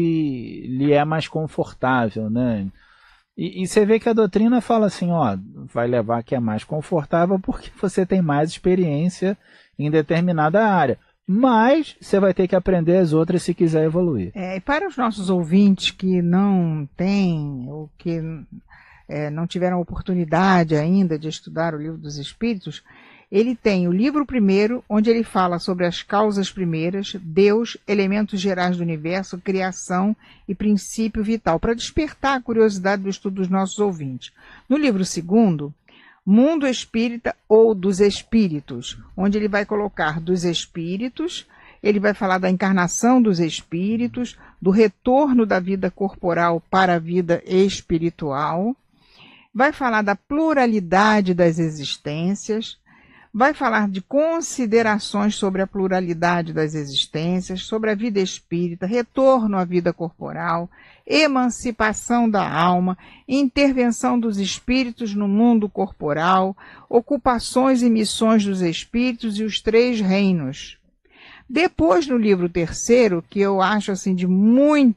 lhe é mais confortável, né? E, e, você vê que a doutrina fala assim, ó, vai levar que é mais confortável porque você tem mais experiência em determinada área mas você vai ter que aprender as outras se quiser evoluir. É, e para os nossos ouvintes que não têm ou que é, não tiveram oportunidade ainda de estudar o livro dos Espíritos, ele tem o livro primeiro, onde ele fala sobre as causas primeiras, Deus, elementos gerais do universo, criação e princípio vital, para despertar a curiosidade do estudo dos nossos ouvintes. No livro segundo, Mundo Espírita ou dos Espíritos, onde ele vai colocar dos Espíritos, ele vai falar da encarnação dos Espíritos, do retorno da vida corporal para a vida espiritual, vai falar da pluralidade das existências, vai falar de considerações sobre a pluralidade das existências, sobre a vida espírita, retorno à vida corporal, emancipação da alma, intervenção dos espíritos no mundo corporal, ocupações e missões dos espíritos e os três reinos. Depois, no livro terceiro, que eu acho assim de muita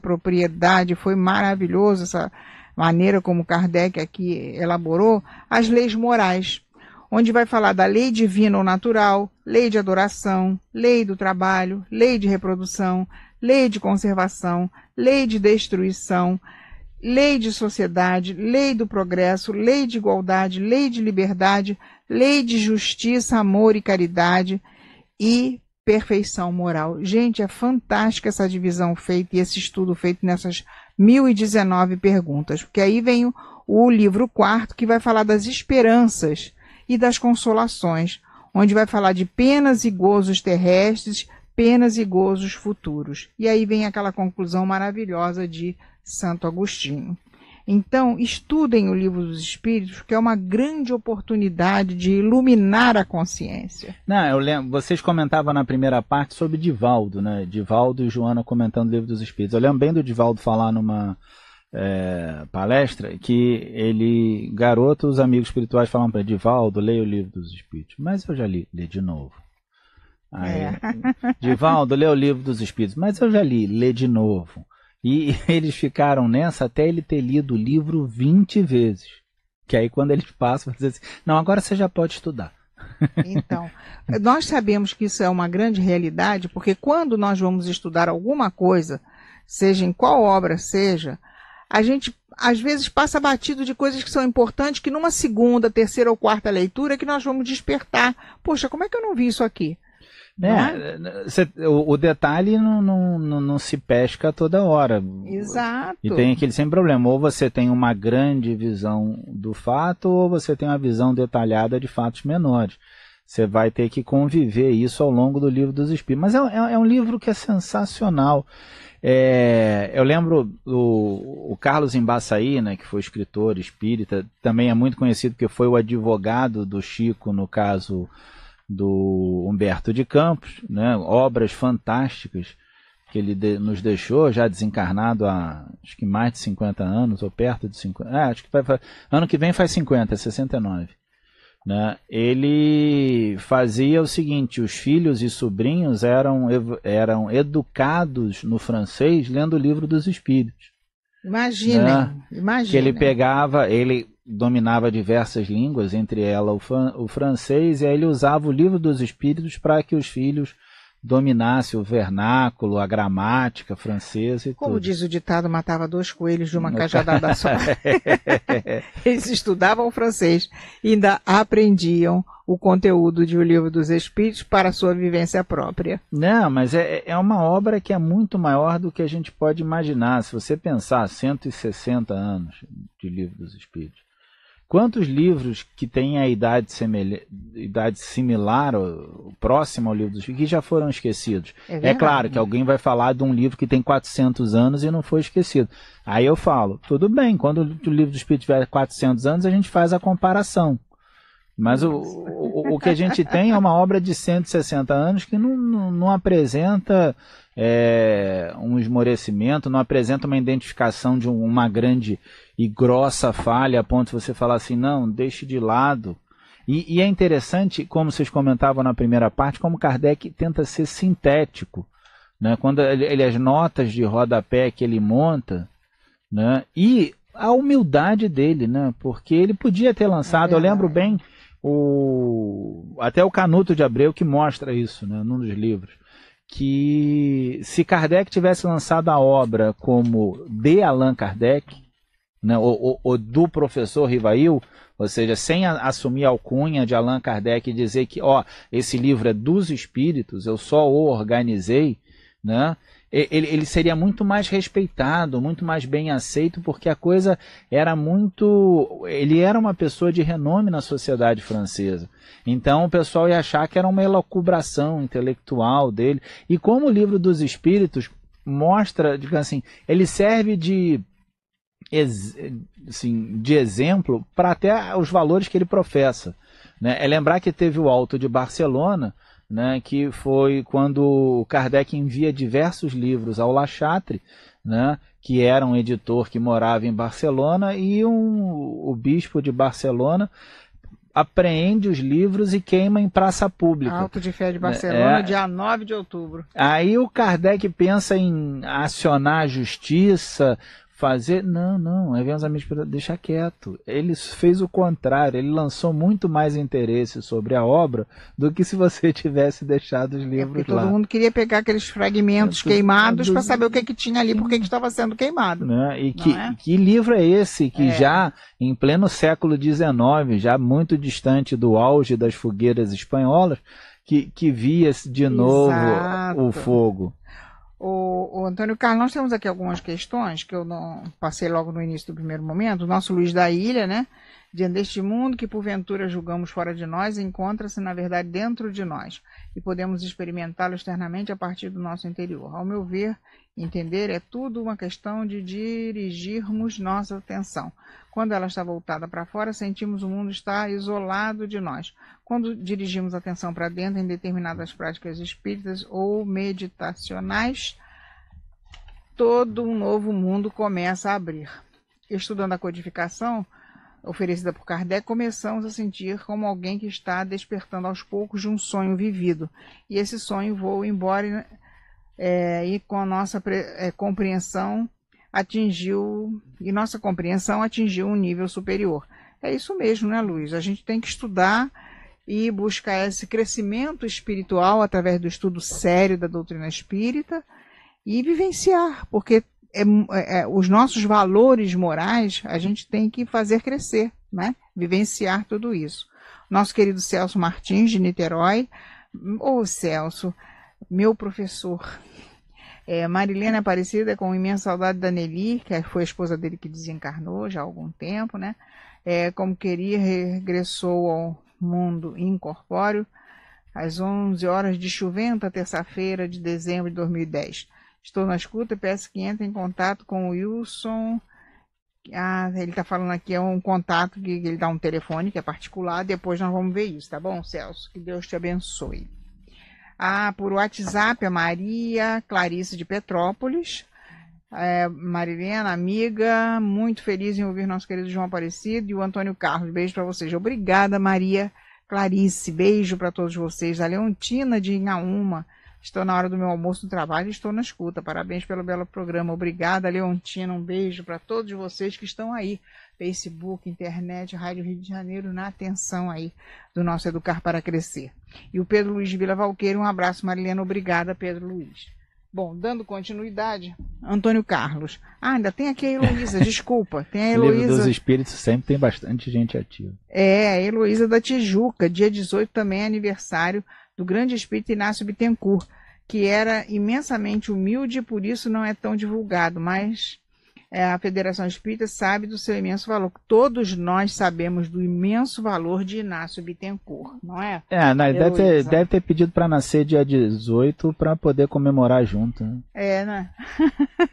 propriedade, foi maravilhoso essa maneira como Kardec aqui elaborou, as leis morais onde vai falar da lei divina ou natural, lei de adoração, lei do trabalho, lei de reprodução, lei de conservação, lei de destruição, lei de sociedade, lei do progresso, lei de igualdade, lei de liberdade, lei de justiça, amor e caridade e perfeição moral. Gente, é fantástica essa divisão feita e esse estudo feito nessas 1019 perguntas, porque aí vem o, o livro quarto que vai falar das esperanças e das consolações, onde vai falar de penas e gozos terrestres, penas e gozos futuros. E aí vem aquela conclusão maravilhosa de Santo Agostinho. Então, estudem o Livro dos Espíritos, que é uma grande oportunidade de iluminar a consciência. Não, eu lembro, vocês comentavam na primeira parte sobre Divaldo, né? Divaldo e Joana comentando o Livro dos Espíritos. Eu lembro bem do Divaldo falar numa é, palestra que ele, garoto, os amigos espirituais falam para Divaldo, leia o Livro dos Espíritos. Mas eu já li, li de novo. Aí, é. Divaldo, lê o livro dos Espíritos. Mas eu já li, lê de novo. E eles ficaram nessa até ele ter lido o livro 20 vezes. Que aí quando eles passam, vai assim, não, agora você já pode estudar. Então, nós sabemos que isso é uma grande realidade, porque quando nós vamos estudar alguma coisa, seja em qual obra seja, a gente às vezes passa batido de coisas que são importantes que numa segunda, terceira ou quarta leitura que nós vamos despertar. Poxa, como é que eu não vi isso aqui? Né? É, cê, o, o, detalhe não, não, não, não, se pesca toda hora. Exato. E tem aquele sem problema. Ou você tem uma grande visão do fato, ou você tem uma visão detalhada de fatos menores. Você vai ter que conviver isso ao longo do livro dos Espíritos. Mas é, é, é um livro que é sensacional. É, eu lembro o, o Carlos Embaçaí, né, que foi escritor espírita, também é muito conhecido porque foi o advogado do Chico no caso do Humberto de Campos, né? obras fantásticas que ele de, nos deixou, já desencarnado há acho que mais de 50 anos, ou perto de 50. Ah, é, acho que vai, ano que vem faz 50, 69. É né? Ele fazia o seguinte: os filhos e sobrinhos eram, eram educados no francês lendo o livro dos espíritos. Imagina, né? Que ele pegava, ele dominava diversas línguas, entre elas o, o francês, e aí ele usava o livro dos espíritos para que os filhos dominassem o vernáculo, a gramática francesa e Como tudo. diz o ditado, matava dois coelhos de uma cajadada só. Eles estudavam francês e ainda aprendiam o conteúdo de O Livro dos Espíritos para a sua vivência própria. Não, mas é, é uma obra que é muito maior do que a gente pode imaginar. Se você pensar 160 anos de Livro dos Espíritos, Quantos livros que têm a idade, semelha, idade similar, ou, próxima ao livro dos que já foram esquecidos? É, é, claro que né? alguém vai falar de um livro que tem 400 anos e não foi esquecido. Aí eu falo, tudo bem, quando o livro do Espírito tiver 400 anos, a gente faz a comparação. Mas o, o, o que a gente tem é uma obra de 160 anos que não, não, não apresenta é, um esmorecimento, não apresenta uma identificação de uma grande e grossa falha a ponto de você falar assim, não, deixe de lado. E, e é interessante, como vocês comentavam na primeira parte, como Kardec tenta ser sintético. Né? Quando ele, ele as notas de rodapé que ele monta, né? e a humildade dele, né? porque ele podia ter lançado, é eu lembro bem, o, até o Canuto de Abreu que mostra isso né? num dos livros que se Kardec tivesse lançado a obra como de Allan Kardec, né, ou, ou, do professor Rivail, ou seja, sem a, assumir a alcunha de Allan Kardec e dizer que ó, esse livro é dos espíritos, eu só o organizei, né, ele, ele seria muito mais respeitado, muito mais bem aceito, porque a coisa era muito. Ele era uma pessoa de renome na sociedade francesa. Então o pessoal ia achar que era uma elocubração intelectual dele. E como o livro dos espíritos mostra, digamos assim, ele serve de assim, de exemplo para até os valores que ele professa. Né? É lembrar que teve o alto de Barcelona, né, que foi quando o Kardec envia diversos livros ao Lachatre, né, que era um editor que morava em Barcelona, e um, o bispo de Barcelona apreende os livros e queima em praça pública. Alto de Fé de né, Barcelona, é, dia 9 de outubro. Aí o Kardec pensa em acionar a justiça, fazer. Não, não, é amigos para deixar quieto. Ele fez o contrário, ele lançou muito mais interesse sobre a obra do que se você tivesse deixado os é livros é lá. Todo mundo queria pegar aqueles fragmentos é, queimados para saber o que, é que tinha ali, por que uhum. estava sendo queimado. Né? E que, é? que livro é esse que é. já em pleno século XIX, já muito distante do auge das fogueiras espanholas, que, que via de novo Exato. o fogo. O, o, Antônio Carlos, nós temos aqui algumas questões que eu não passei logo no início do primeiro momento. O nosso Luiz da Ilha, né? Diante deste mundo que porventura julgamos fora de nós, encontra-se, na verdade, dentro de nós e podemos experimentá-lo externamente a partir do nosso interior. Ao meu ver, entender é tudo uma questão de dirigirmos nossa atenção. Quando ela está voltada para fora, sentimos o mundo estar isolado de nós quando dirigimos atenção para dentro em determinadas práticas espíritas ou meditacionais, todo um novo mundo começa a abrir. Estudando a codificação oferecida por Kardec, começamos a sentir como alguém que está despertando aos poucos de um sonho vivido. E esse sonho voa embora é, e com a nossa é, compreensão atingiu e nossa compreensão atingiu um nível superior. É isso mesmo, né, Luiz? A gente tem que estudar e buscar esse crescimento espiritual através do estudo sério da doutrina espírita e vivenciar, porque é, é, é, os nossos valores morais a gente tem que fazer crescer, né? vivenciar tudo isso. Nosso querido Celso Martins, de Niterói, ô oh, Celso, meu professor. É, Marilena Aparecida, com imensa saudade da Nelly, que foi a esposa dele que desencarnou já há algum tempo, né? É, como queria, regressou ao mundo incorpóreo, às 11 horas de chuventa terça-feira de dezembro de 2010. Estou na escuta e peço que entre em contato com o Wilson. Ah, ele está falando aqui, é um contato que ele dá um telefone que é particular. Depois nós vamos ver isso, tá bom, Celso? Que Deus te abençoe. Ah, por WhatsApp, a Maria Clarice de Petrópolis. É, Marilena, amiga, muito feliz em ouvir nosso querido João Aparecido e o Antônio Carlos. Beijo para vocês. Obrigada, Maria Clarice. Beijo para todos vocês. A Leontina de Inhaúma. Estou na hora do meu almoço do trabalho e estou na escuta. Parabéns pelo belo programa. Obrigada, Leontina. Um beijo para todos vocês que estão aí. Facebook, internet, Rádio Rio de Janeiro, na atenção aí do nosso Educar para Crescer. E o Pedro Luiz Vila Valqueira, um abraço, Marilena. Obrigada, Pedro Luiz. Bom, dando continuidade, Antônio Carlos. Ah, ainda tem aqui a Heloísa, desculpa. Tem a Heloísa. Livro dos Espíritos sempre tem bastante gente ativa. É, a Heloísa da Tijuca, dia 18 também é aniversário do grande espírito Inácio Bittencourt, que era imensamente humilde e por isso não é tão divulgado, mas é, a Federação Espírita sabe do seu imenso valor. Todos nós sabemos do imenso valor de Inácio Bittencourt, não é? É, não, deve, ter, deve, ter, pedido para nascer dia 18 para poder comemorar junto. Né? É, né?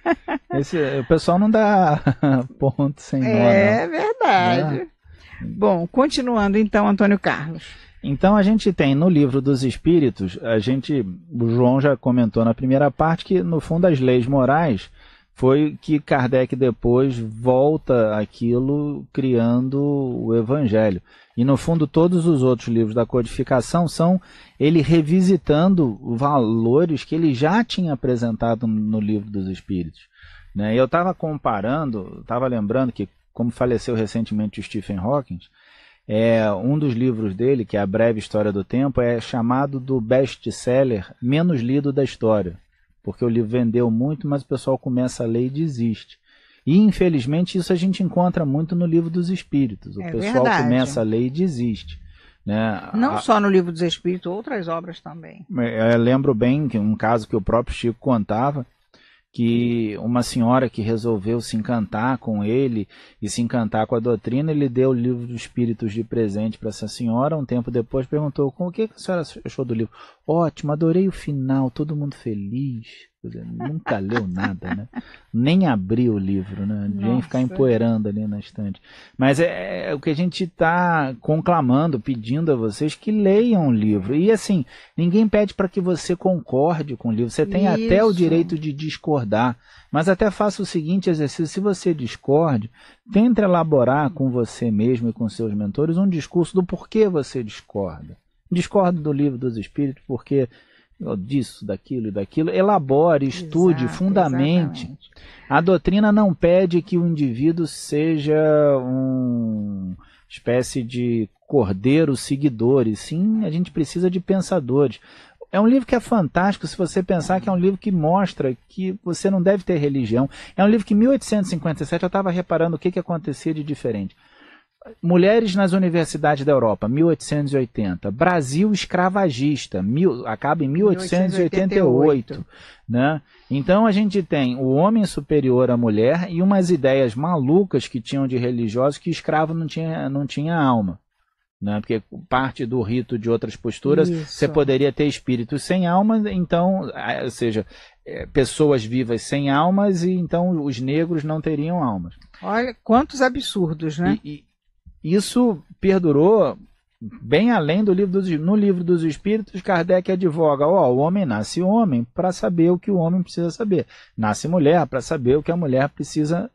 Esse, o pessoal não dá ponto sem nó. É não. Né? verdade. É. Bom, continuando então, Antônio Carlos. Então a gente tem no livro dos Espíritos, a gente, o João já comentou na primeira parte que no fundo as leis morais foi que Kardec depois volta aquilo criando o Evangelho. E no fundo todos os outros livros da codificação são ele revisitando valores que ele já tinha apresentado no livro dos Espíritos. Né? Eu estava comparando, estava lembrando que como faleceu recentemente o Stephen Hawking, é, um dos livros dele, que é A Breve História do Tempo, é chamado do best-seller menos lido da história porque o livro vendeu muito, mas o pessoal começa a ler e desiste. E infelizmente isso a gente encontra muito no livro dos Espíritos. O é pessoal verdade. começa a ler e desiste. Né? Não a... só no livro dos Espíritos, outras obras também. Eu é, é, lembro bem que um caso que o próprio Chico contava, que uma senhora que resolveu se encantar com ele e se encantar com a doutrina, ele deu o livro dos Espíritos de presente para essa senhora. Um tempo depois perguntou: "Com o que a senhora achou do livro?" "Ótimo, adorei o final, todo mundo feliz." nunca leu nada, né? Nem abriu o livro, né? Devia ficar empoeirando ali na estante. Mas é, é, é o que a gente está conclamando, pedindo a vocês que leiam o livro. E assim, ninguém pede para que você concorde com o livro. Você tem Isso. até o direito de discordar. Mas até faça o seguinte exercício: se você discorde, tente elaborar com você mesmo e com seus mentores um discurso do porquê você discorda discordo do livro dos espíritos porque disso, daquilo e daquilo, elabore, estude, Exato, fundamente. Exatamente. A doutrina não pede que o indivíduo seja uma espécie de cordeiro seguidor, e sim a gente precisa de pensadores. É um livro que é fantástico se você pensar que é um livro que mostra que você não deve ter religião. É um livro que em 1857 eu estava reparando o que, que acontecia de diferente. Mulheres nas Universidades da Europa, 1880. Brasil escravagista, mil, acaba em 1888. Né? Então a gente tem o homem superior à mulher e umas ideias malucas que tinham de religiosos que escravo não tinha, não tinha alma. Né? Porque parte do rito de outras posturas, Isso. você poderia ter espíritos sem alma, então, ou seja, é, pessoas vivas sem almas e então os negros não teriam almas. Olha quantos absurdos, né? E, isso perdurou bem além do livro dos, no livro dos Espíritos, Kardec advoga, ó, o homem nasce homem para saber o que o homem precisa saber, nasce mulher para saber o que a mulher precisa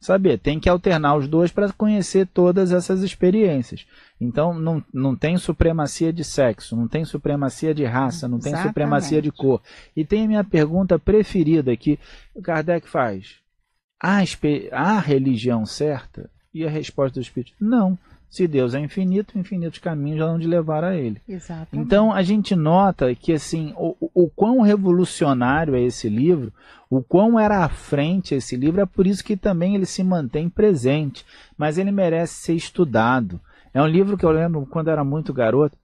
saber. Tem que alternar os dois para conhecer todas essas experiências. Então não, não tem supremacia de sexo, não tem supremacia de raça, não Exatamente. tem supremacia de cor. E tem a minha pergunta preferida que Kardec faz. a a religião certa? E a resposta do Espírito, não. Se Deus é infinito, infinitos caminhos já vão de levar a Ele. Exatamente. Então a gente nota que assim o, o, quão revolucionário é esse livro, o quão era à frente esse livro, é por isso que também ele se mantém presente, mas ele merece ser estudado. É um livro que eu lembro quando era muito garoto,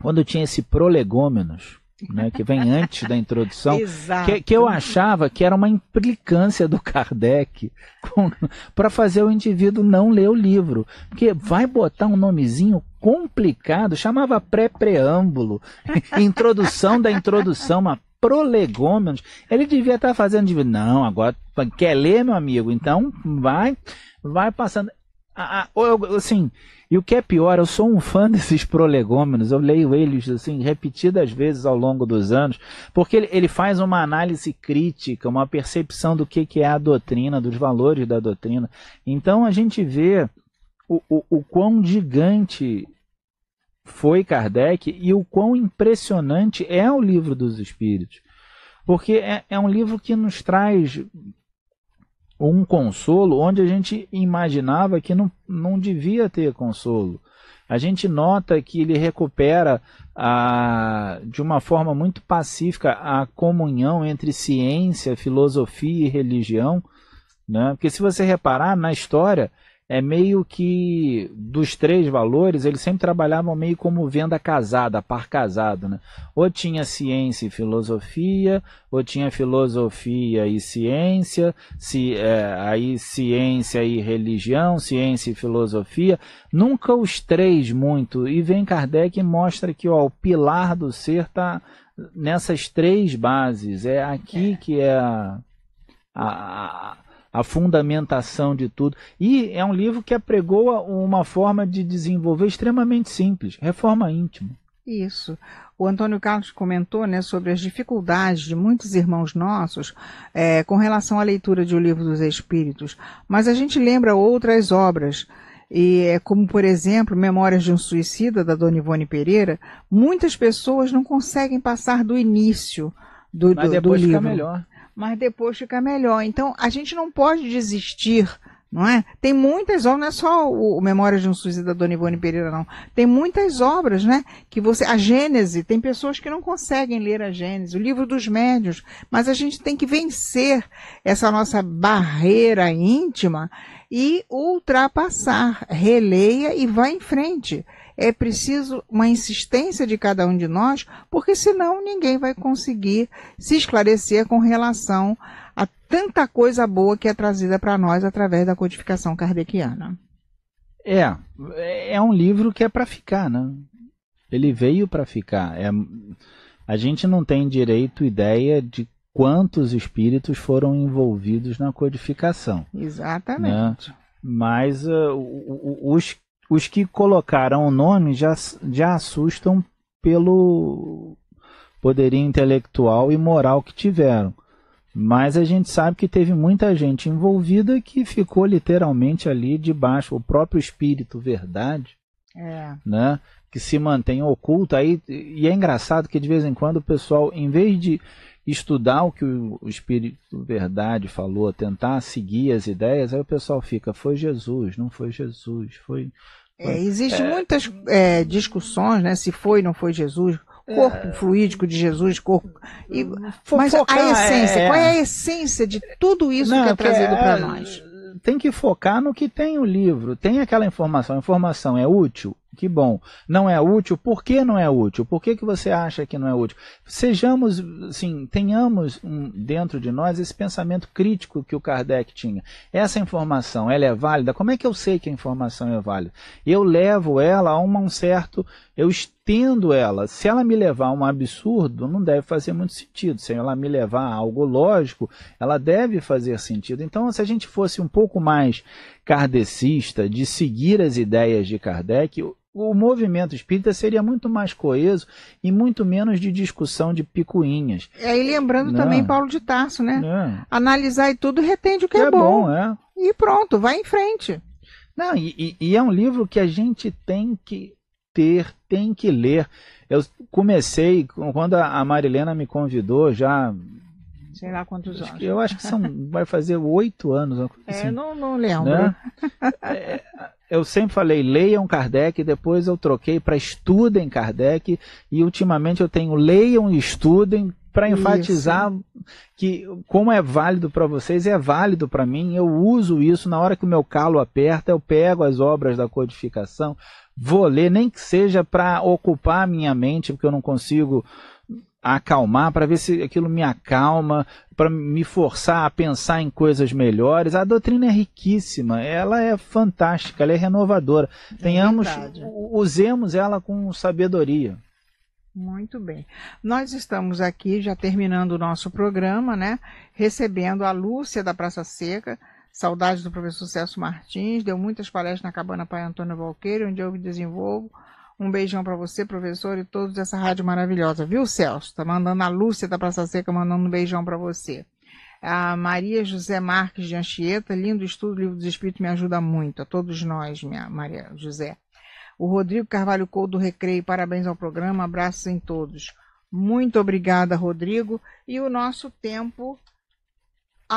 quando tinha esse Prolegômenos, né, que vem antes da introdução, que, que, eu achava que era uma implicância do Kardec para fazer o indivíduo não ler o livro. Porque vai botar um nomezinho complicado, chamava pré-preâmbulo, introdução da introdução, uma prolegômenos. Ele devia estar tá fazendo, de, não, agora quer ler, meu amigo, então vai, vai passando. Ah, ah, assim, e o que é pior, eu sou um fã desses prolegômenos, eu leio eles assim repetidas vezes ao longo dos anos, porque ele, ele faz uma análise crítica, uma percepção do que, que é a doutrina, dos valores da doutrina. Então a gente vê o, o, o quão gigante foi Kardec e o quão impressionante é o livro dos espíritos. Porque é, é um livro que nos traz um consolo onde a gente imaginava que não, não devia ter consolo. A gente nota que ele recupera a, de uma forma muito pacífica a comunhão entre ciência, filosofia e religião. Né? Porque se você reparar na história, é meio que dos três valores, eles sempre trabalhavam meio como venda casada, par casado, né? Ou tinha ciência e filosofia, ou tinha filosofia e ciência, ci, é, aí ciência e religião, ciência e filosofia, nunca os três muito. E vem Kardec e mostra que ó, o pilar do ser está nessas três bases, é aqui é. que é a, a, a a fundamentação de tudo. E é um livro que apregoa uma forma de desenvolver extremamente simples, reforma íntima. Isso. O Antônio Carlos comentou né, sobre as dificuldades de muitos irmãos nossos é, com relação à leitura de O Livro dos Espíritos, mas a gente lembra outras obras. E é, como, por exemplo, Memórias de um Suicida, da Dona Ivone Pereira, muitas pessoas não conseguem passar do início do, Mas do, do livro. Mas depois fica melhor mas depois fica melhor. Então, a gente não pode desistir não é? Tem muitas obras, não é só o, Memória Memórias de um Suicida da Dona Ivone Pereira, não. Tem muitas obras, né? Que você, a Gênese, tem pessoas que não conseguem ler a Gênese, o livro dos médios, mas a gente tem que vencer essa nossa barreira íntima e ultrapassar, releia e vá em frente é preciso uma insistência de cada um de nós, porque senão ninguém vai conseguir se esclarecer com relação a tanta coisa boa que é trazida para nós através da codificação kardeciana. É, é um livro que é para ficar, né? Ele veio para ficar. É, a gente não tem direito, ideia de quantos espíritos foram envolvidos na codificação. Exatamente. Né? Mas uh, os os que colocaram o nome já, já assustam pelo poderia intelectual e moral que tiveram. Mas a gente sabe que teve muita gente envolvida que ficou literalmente ali debaixo, o próprio espírito verdade, é. né? Que se mantém oculto aí. E é engraçado que de vez em quando o pessoal, em vez de estudar o que o espírito verdade falou, tentar seguir as ideias, aí o pessoal fica, foi Jesus, não foi Jesus, foi é, Existem é. muitas é, discussões, né? Se foi ou não foi Jesus, corpo é. fluídico de Jesus, corpo. E, hum, mas a essência, é. qual é a essência de tudo isso não, que é, é trazido para é, nós? Tem que focar no que tem o livro. Tem aquela informação. A informação é útil? Que bom. Não é útil? Por que não é útil? Por que, que você acha que não é útil? Sejamos, sim, tenhamos um, dentro de nós esse pensamento crítico que o Kardec tinha. Essa informação, ela é válida? Como é que eu sei que a informação é válida? Eu levo ela a uma, um certo, eu, entendo ela. Se ela me levar a um absurdo, não deve fazer muito sentido. Se ela me levar a algo lógico, ela deve fazer sentido. Então, se a gente fosse um pouco mais kardecista, de seguir as ideias de Kardec, o movimento espírita seria muito mais coeso e muito menos de discussão de picuinhas. E aí lembrando Não. também Paulo de Tarso, né? Não. Analisar e tudo retende o que, é, é, bom. bom é. E pronto, vai em frente. Não, e, e é um livro que a gente tem que ter, tem que ler. Eu comecei, quando a Marilena me convidou, já sei lá quantos acho anos. eu acho que são, vai fazer oito anos. É, assim, é, não, não lembro. Né? É, eu sempre falei, leiam Kardec, depois eu troquei para estudem Kardec, e ultimamente eu tenho leiam e estudem para enfatizar isso. que como é válido para vocês, é válido para mim, eu uso isso na hora que o meu calo aperta, eu pego as obras da codificação, vou ler, nem que seja para ocupar a minha mente, porque eu não consigo acalmar, para ver se aquilo me acalma, para me forçar a pensar em coisas melhores. A doutrina é riquíssima, ela é fantástica, ela é renovadora. É Tenhamos, verdade. usemos ela com sabedoria. Muito bem. Nós estamos aqui já terminando o nosso programa, né? Recebendo a Lúcia da Praça Seca, Saudades do professor Celso Martins. Deu muitas palestras na Cabana Pai Antônio Valqueiro, onde eu me desenvolvo. Um beijão para você, professor, e todos dessa rádio maravilhosa. Viu, Celso? Tá mandando a Lúcia da Praça Seca, mandando um beijão para você. A Maria José Marques de Anchieta, lindo estudo, livro dos Espíritos, me ajuda muito. A todos nós, minha Maria José. O Rodrigo Carvalho Couto do Recreio, parabéns ao programa, abraços em todos. Muito obrigada, Rodrigo. E o nosso tempo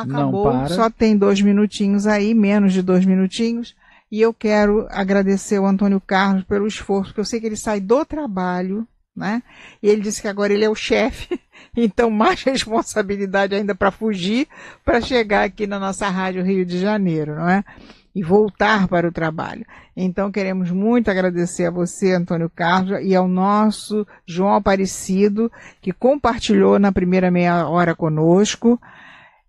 acabou, só tem dois minutinhos aí, menos de dois minutinhos. E eu quero agradecer o Antônio Carlos pelo esforço, porque eu sei que ele sai do trabalho, né? E ele disse que agora ele é o chefe, então mais responsabilidade ainda para fugir, para chegar aqui na nossa Rádio Rio de Janeiro, não é? E voltar para o trabalho. Então queremos muito agradecer a você, Antônio Carlos, e ao nosso João Aparecido, que compartilhou na primeira meia hora conosco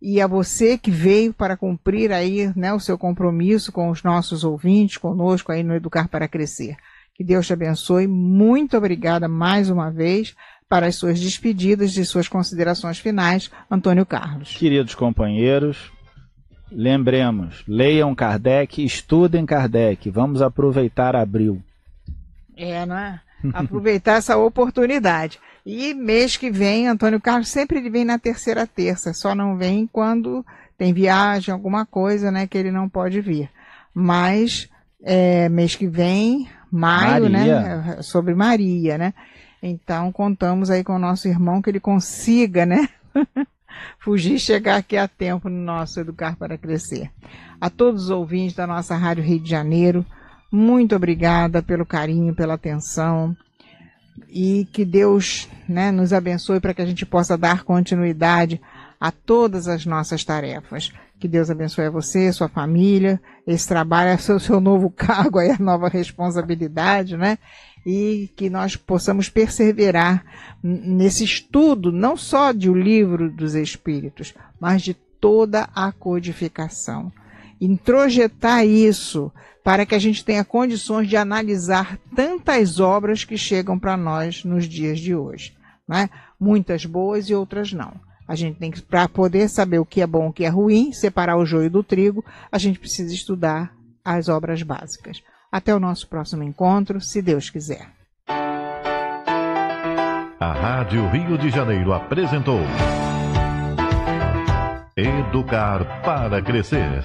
e a você que veio para cumprir aí né, o seu compromisso com os nossos ouvintes, conosco aí no Educar para Crescer. Que Deus te abençoe. Muito obrigada mais uma vez para as suas despedidas e suas considerações finais, Antônio Carlos. Queridos companheiros, lembremos, leiam Kardec, estudem Kardec, vamos aproveitar abril. É, não é? aproveitar essa oportunidade. E mês que vem, Antônio Carlos sempre ele vem na terceira terça, só não vem quando tem viagem, alguma coisa, né, que ele não pode vir. Mas é, mês que vem, maio, né, Maria. né, sobre Maria, né? Então contamos aí com o nosso irmão que ele consiga, né? fugir chegar aqui a tempo no nosso Educar para Crescer. A todos os ouvintes da nossa Rádio Rio de Janeiro, muito obrigada pelo carinho, pela atenção e que Deus né, nos abençoe para que a gente possa dar continuidade a todas as nossas tarefas. Que Deus abençoe a você, sua família, esse trabalho, é seu, seu novo cargo, aí, a nova responsabilidade, né? E que nós possamos perseverar nesse estudo, não só de O Livro dos Espíritos, mas de toda a codificação. Introjetar isso para que a gente tenha condições de analisar tantas obras que chegam para nós nos dias de hoje. Né? Muitas boas e outras não. A gente tem que, para poder saber o que é bom o que é ruim, separar o joio do trigo, a gente precisa estudar as obras básicas. Até o nosso próximo encontro, se Deus quiser. A Rádio Rio de Janeiro apresentou Educar para Crescer.